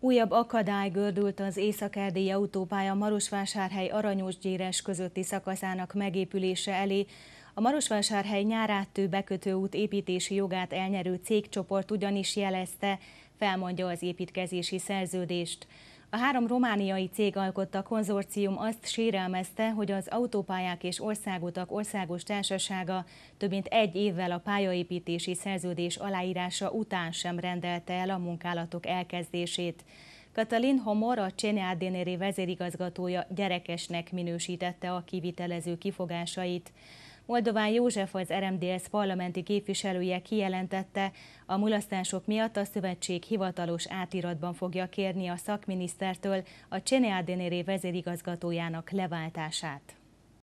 Újabb akadály gördült az Észak-Erdélyi autópálya Marosvásárhely Aranyosgyéres közötti szakaszának megépülése elé. A Marosvásárhely nyárátő bekötőút építési jogát elnyerő cégcsoport ugyanis jelezte, felmondja az építkezési szerződést. A három romániai cég alkotta konzorcium azt sérelmezte, hogy az Autópályák és Országutak Országos Társasága több mint egy évvel a pályaépítési szerződés aláírása után sem rendelte el a munkálatok elkezdését. Katalin Homor, a Cseneádénéri vezérigazgatója gyerekesnek minősítette a kivitelező kifogásait. Moldován József az RMDS parlamenti képviselője kijelentette, a mulasztások miatt a szövetség hivatalos átiratban fogja kérni a szakminisztertől a Cseneadenéré vezérigazgatójának leváltását.